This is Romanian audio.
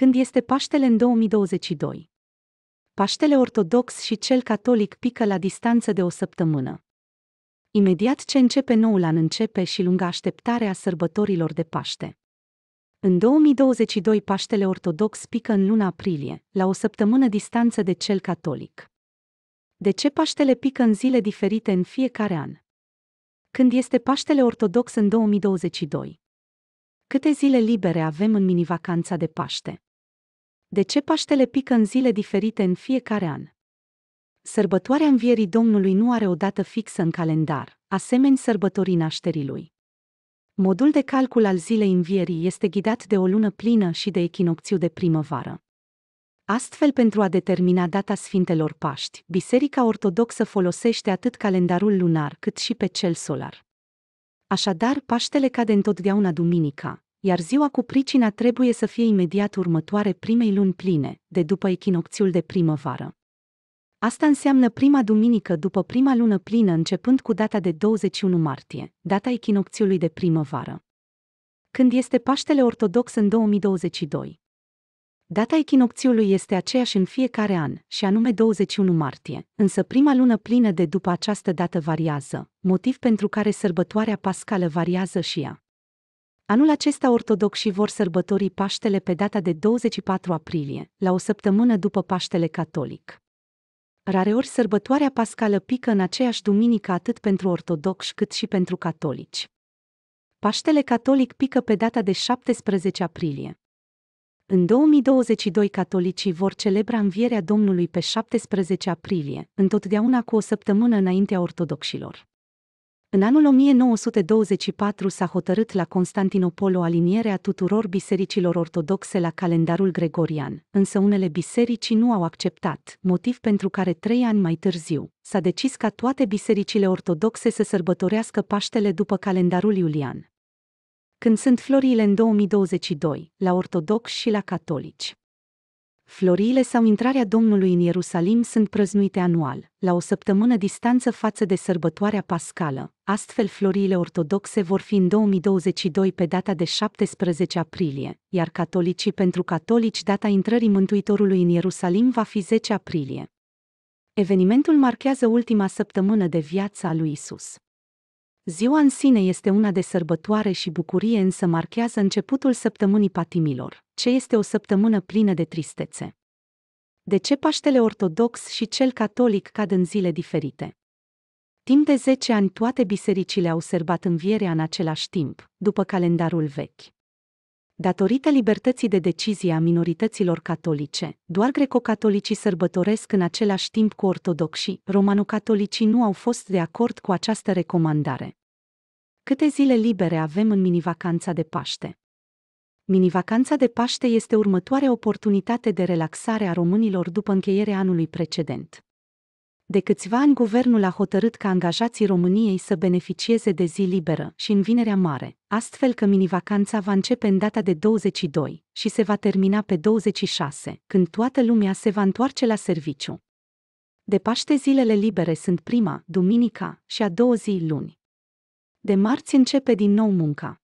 când este Paștele în 2022. Paștele ortodox și cel catolic pică la distanță de o săptămână. Imediat ce începe noul an începe și lunga așteptare a sărbătorilor de Paște. În 2022 Paștele ortodox pică în luna aprilie, la o săptămână distanță de cel catolic. De ce Paștele pică în zile diferite în fiecare an? Când este Paștele ortodox în 2022? Câte zile libere avem în minivacanța de Paște? De ce Paștele pică în zile diferite în fiecare an? Sărbătoarea învierii Domnului nu are o dată fixă în calendar, asemeni sărbătorii nașterii lui. Modul de calcul al zilei învierii este ghidat de o lună plină și de echinocțiu de primăvară. Astfel, pentru a determina data Sfintelor Paști, Biserica Ortodoxă folosește atât calendarul lunar cât și pe cel solar. Așadar, Paștele cade întotdeauna duminica, iar ziua cu pricina trebuie să fie imediat următoare primei luni pline, de după echinocțiul de primăvară. Asta înseamnă prima duminică după prima lună plină începând cu data de 21 martie, data echinocțiului de primăvară. Când este Paștele Ortodox în 2022? Data echinocțiului este aceeași în fiecare an, și anume 21 martie, însă prima lună plină de după această dată variază, motiv pentru care sărbătoarea pascală variază și ea. Anul acesta ortodoxii vor sărbători Paștele pe data de 24 aprilie, la o săptămână după Paștele catolic. Rareori sărbătoarea pascală pică în aceeași duminică atât pentru ortodoxi cât și pentru catolici. Paștele catolic pică pe data de 17 aprilie. În 2022 catolicii vor celebra învierea Domnului pe 17 aprilie, întotdeauna cu o săptămână înaintea ortodoxilor. În anul 1924 s-a hotărât la Constantinopol o aliniere a tuturor bisericilor ortodoxe la calendarul gregorian, însă unele biserici nu au acceptat, motiv pentru care trei ani mai târziu s-a decis ca toate bisericile ortodoxe să sărbătorească Paștele după calendarul iulian. Când sunt florile în 2022, la ortodox și la catolici. Floriile sau intrarea Domnului în Ierusalim sunt prăznuite anual, la o săptămână distanță față de sărbătoarea pascală. Astfel, floriile ortodoxe vor fi în 2022 pe data de 17 aprilie, iar catolicii pentru catolici data intrării Mântuitorului în Ierusalim va fi 10 aprilie. Evenimentul marchează ultima săptămână de viață a lui Isus. Ziua în sine este una de sărbătoare și bucurie, însă marchează începutul săptămânii patimilor, ce este o săptămână plină de tristețe. De ce Paștele Ortodox și cel catolic cad în zile diferite? Timp de 10 ani toate bisericile au sărbat învierea în același timp, după calendarul vechi. Datorită libertății de decizie a minorităților catolice, doar greco-catolicii sărbătoresc în același timp cu ortodoxii, romano-catolicii nu au fost de acord cu această recomandare. Câte zile libere avem în minivacanța de Paște? Minivacanța de Paște este următoarea oportunitate de relaxare a românilor după încheierea anului precedent. De câțiva ani, guvernul a hotărât ca angajații României să beneficieze de zi liberă și în vinerea mare, astfel că minivacanța va începe în data de 22 și se va termina pe 26, când toată lumea se va întoarce la serviciu. De Paște zilele libere sunt prima, duminica, și a doua zi luni. De marți începe din nou munca.